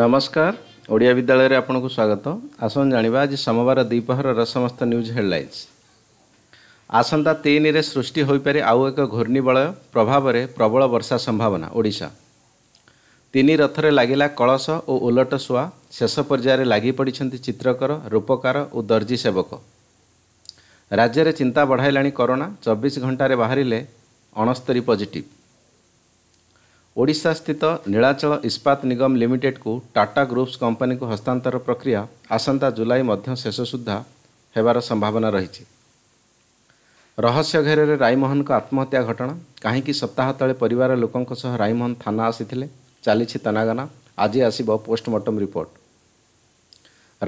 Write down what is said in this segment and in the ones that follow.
ନମସ୍କାର ଓଡ଼ିଆ ବିଦ୍ୟାଳୟରେ ଆପଣଙ୍କୁ ସ୍ୱାଗତ ଆସନ୍ତୁ ଜାଣିବା ଆଜି ସୋମବାର ଦ୍ୱିପହରର ସମସ୍ତ ନ୍ୟୁଜ୍ ହେଡ଼ଲାଇନ୍ସ ଆସନ୍ତା ତିନିରେ ସୃଷ୍ଟି ହୋଇପାରେ ଆଉ ଏକ ଘୂର୍ଣ୍ଣିବଳୟ ପ୍ରଭାବରେ ପ୍ରବଳ ବର୍ଷା ସମ୍ଭାବନା ଓଡ଼ିଶା ତିନି ରଥରେ ଲାଗିଲା କଳସ ଓ ଓଲଟ ଶୁଆ ଶେଷ ପର୍ଯ୍ୟାୟରେ ଲାଗିପଡ଼ିଛନ୍ତି ଚିତ୍ରକର ରୂପକାର ଓ ଦର୍ଜି ସେବକ ରାଜ୍ୟରେ ଚିନ୍ତା ବଢ଼ାଇଲାଣି କରୋନା ଚବିଶ ଘଣ୍ଟାରେ ବାହାରିଲେ ଅଣସ୍ତରୀ ପଜିଟିଭ୍ ଓଡ଼ିଶାସ୍ଥିତ ନୀଳାଚଳ ଇସ୍ପାତ ନିଗମ ଲିମିଟେଡ୍କୁ ଟାଟା ଗ୍ରୁପ୍ସ କମ୍ପାନୀକୁ ହସ୍ତାନ୍ତର ପ୍ରକ୍ରିୟା ଆସନ୍ତା ଜୁଲାଇ ମଧ୍ୟ ଶେଷ ସୁଦ୍ଧା ହେବାର ସମ୍ଭାବନା ରହିଛି ରହସ୍ୟ ଘେରରେ ରାଇମୋହନଙ୍କ ଆତ୍ମହତ୍ୟା ଘଟଣା କାହିଁକି ସପ୍ତାହ ତଳେ ପରିବାର ଲୋକଙ୍କ ସହ ରାଇମୋହନ ଥାନା ଆସିଥିଲେ ଚାଲିଛି ତନାଗନା ଆଜି ଆସିବ ପୋଷ୍ଟମର୍ଟମ୍ ରିପୋର୍ଟ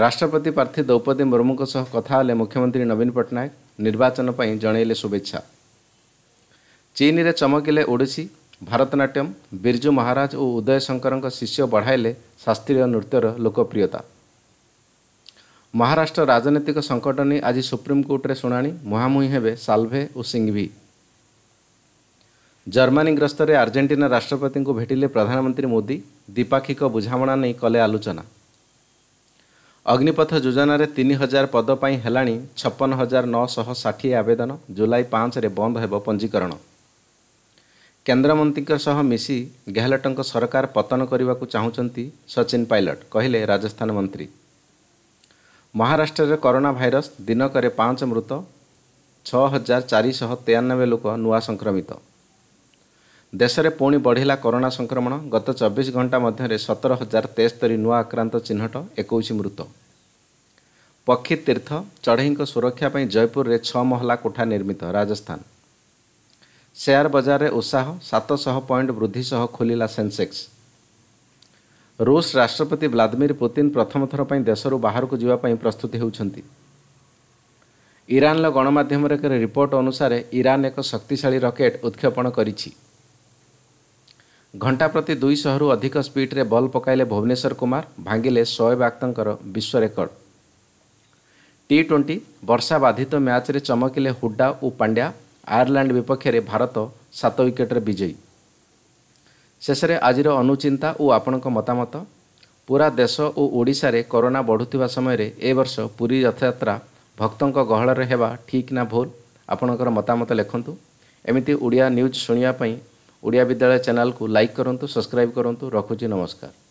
ରାଷ୍ଟ୍ରପତି ପ୍ରାର୍ଥୀ ଦ୍ରୌପଦୀ ମୁର୍ମୁଙ୍କ ସହ କଥା ହେଲେ ମୁଖ୍ୟମନ୍ତ୍ରୀ ନବୀନ ପଟ୍ଟନାୟକ ନିର୍ବାଚନ ପାଇଁ ଜଣାଇଲେ ଶୁଭେଚ୍ଛା ଚୀନରେ ଚମକିଲେ ଓଡ଼ିଶୀ ଭାରତନାଟ୍ୟମ୍ ବିର୍ଜୁ ମହାରାଜ ଓ ଉଦୟ ଶଙ୍କରଙ୍କ ଶିଷ୍ୟ ବଢ଼ାଇଲେ ଶାସ୍ତ୍ରୀୟ ନୃତ୍ୟର ଲୋକପ୍ରିୟତା ମହାରାଷ୍ଟ୍ର ରାଜନୈତିକ ସଙ୍କଟ ନେଇ ଆଜି ସୁପ୍ରିମକୋର୍ଟରେ ଶୁଣାଣି ମୁହାଁମୁହିଁ ହେବେ ସାଲଭେ ଓ ସିଙ୍ଗଭି ଜର୍ମାନୀ ଗ୍ରସ୍ତରେ ଆର୍ଜେଣ୍ଟିନା ରାଷ୍ଟ୍ରପତିଙ୍କୁ ଭେଟିଲେ ପ୍ରଧାନମନ୍ତ୍ରୀ ମୋଦି ଦ୍ୱିପାକ୍ଷିକ ବୁଝାମଣା ନେଇ କଲେ ଆଲୋଚନା ଅଗ୍ନିପଥ ଯୋଜନାରେ ତିନି ହଜାର ପଦ ପାଇଁ ହେଲାଣି ଛପନ ହଜାର ନଅଶହ ଷାଠିଏ ଆବେଦନ ଜୁଲାଇ ପାଞ୍ଚରେ ବନ୍ଦ ହେବ ପଞ୍ଜୀକରଣ କେନ୍ଦ୍ରମନ୍ତ୍ରୀଙ୍କ ସହ ମିଶି ଗେହଲଟଙ୍କ ସରକାର ପତନ କରିବାକୁ ଚାହୁଁଛନ୍ତି ସଚିନ ପାଇଲଟ କହିଲେ ରାଜସ୍ଥାନ ମନ୍ତ୍ରୀ ମହାରାଷ୍ଟ୍ରରେ କରୋନା ଭାଇରସ୍ ଦିନକରେ ପାଞ୍ଚ ମୃତ ଛଅ ହଜାର ଚାରିଶହ ତେୟାନବେ ଲୋକ ନୂଆ ସଂକ୍ରମିତ ଦେଶରେ ପୁଣି ବଢ଼ିଲା କରୋନା ସଂକ୍ରମଣ ଗତ ଚବିଶ ଘଣ୍ଟା ମଧ୍ୟରେ ସତର ହଜାର ତେସ୍ତରି ନୂଆ ଆକ୍ରାନ୍ତ ଚିହ୍ନଟ ଏକୋଇଶ ମୃତ ପକ୍ଷୀ ତୀର୍ଥ ଚଢ଼େଇଙ୍କ ସୁରକ୍ଷା ପାଇଁ ଜୟପୁରରେ ଛଅ ମହଲା କୋଠା ନିର୍ମିତ ରାଜସ୍ଥାନ ସେୟାର ବଜାରରେ ଉତ୍ସାହ ସାତଶହ ପଏଣ୍ଟ ବୃଦ୍ଧି ସହ ଖୋଲିଲା ସେନ୍ସେକ୍ସ ରୁଷ ରାଷ୍ଟ୍ରପତି ଭ୍ଲାଦିମିର ପୁତିନ ପ୍ରଥମ ଥର ପାଇଁ ଦେଶରୁ ବାହାରକୁ ଯିବା ପାଇଁ ପ୍ରସ୍ତୁତ ହେଉଛନ୍ତି ଇରାନର ଗଣମାଧ୍ୟମରେ ଏକ ରିପୋର୍ଟ ଅନୁସାରେ ଇରାନ ଏକ ଶକ୍ତିଶାଳୀ ରକେଟ୍ ଉତ୍କ୍ଷେପଣ କରିଛି ଘଣ୍ଟା ପ୍ରତି ଦୁଇଶହରୁ ଅଧିକ ସ୍ପିଡ଼ରେ ବଲ୍ ପକାଇଲେ ଭୁବନେଶ୍ୱର କୁମାର ଭାଙ୍ଗିଲେ ସୋଏବ ଆକ୍ତଙ୍କର ବିଶ୍ୱ ରେକର୍ଡ ଟି ଟ୍ୱେଣ୍ଟି ବର୍ଷା ବାଧିତ ମ୍ୟାଚ୍ରେ ଚମକିଲେ ହୁଡା ଓ ପାଣ୍ଡ୍ୟା ଆୟାରଲାଣ୍ଡ ବିପକ୍ଷରେ ଭାରତ ସାତ ୱିକେଟ୍ରେ ବିଜୟୀ ଶେଷରେ ଆଜିର ଅନୁଚିନ୍ତା ଓ ଆପଣଙ୍କ ମତାମତ ପୁରା ଦେଶ ଓ ଓଡ଼ିଶାରେ କରୋନା ବଢ଼ୁଥିବା ସମୟରେ ଏ ବର୍ଷ ପୁରୀ ରଥଯାତ୍ରା ଭକ୍ତଙ୍କ ଗହଳରେ ହେବା ଠିକ୍ ନା ଭୁଲ ଆପଣଙ୍କର ମତାମତ ଲେଖନ୍ତୁ ଏମିତି ଓଡ଼ିଆ ନ୍ୟୁଜ୍ ଶୁଣିବା ପାଇଁ ଓଡ଼ିଆ ବିଦ୍ୟାଳୟ ଚ୍ୟାନେଲ୍କୁ ଲାଇକ୍ କରନ୍ତୁ ସବସ୍କ୍ରାଇବ୍ କରନ୍ତୁ ରଖୁଛି ନମସ୍କାର